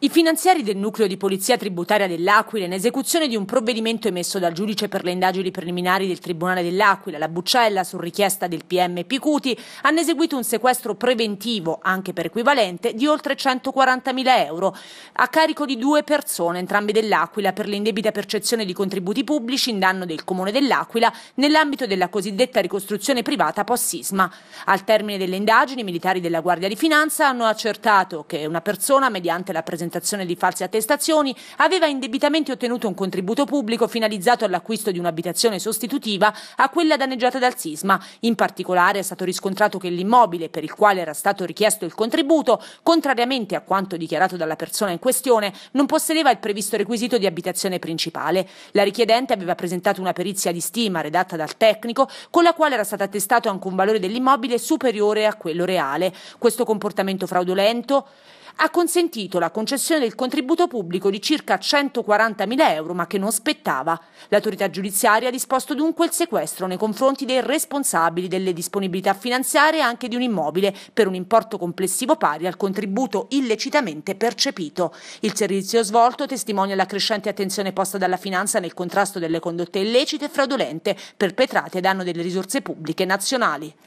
I finanziari del nucleo di polizia tributaria dell'Aquila, in esecuzione di un provvedimento emesso dal giudice per le indagini preliminari del Tribunale dell'Aquila, la Buccella, su richiesta del PM Picuti, hanno eseguito un sequestro preventivo, anche per equivalente, di oltre 140.000 euro a carico di due persone, entrambe dell'Aquila, per l'indebita percezione di contributi pubblici in danno del Comune dell'Aquila nell'ambito della cosiddetta ricostruzione privata post-sisma. Al termine delle indagini, i militari della Guardia di Finanza hanno accertato che una persona, mediante la presentazione presentazione di false attestazioni, aveva indebitamente ottenuto un contributo pubblico finalizzato all'acquisto di un'abitazione sostitutiva a quella danneggiata dal sisma. In particolare è stato riscontrato che l'immobile per il quale era stato richiesto il contributo, contrariamente a quanto dichiarato dalla persona in questione, non possedeva il previsto requisito di abitazione principale. La richiedente aveva presentato una perizia di stima redatta dal tecnico con la quale era stato attestato anche un valore dell'immobile superiore a quello reale. Questo comportamento fraudolento ha consentito la concessione del contributo pubblico di circa 140.000 euro, ma che non spettava. L'autorità giudiziaria ha disposto dunque il sequestro nei confronti dei responsabili delle disponibilità finanziarie e anche di un immobile per un importo complessivo pari al contributo illecitamente percepito. Il servizio svolto testimonia la crescente attenzione posta dalla finanza nel contrasto delle condotte illecite e fraudolente perpetrate a danno delle risorse pubbliche nazionali.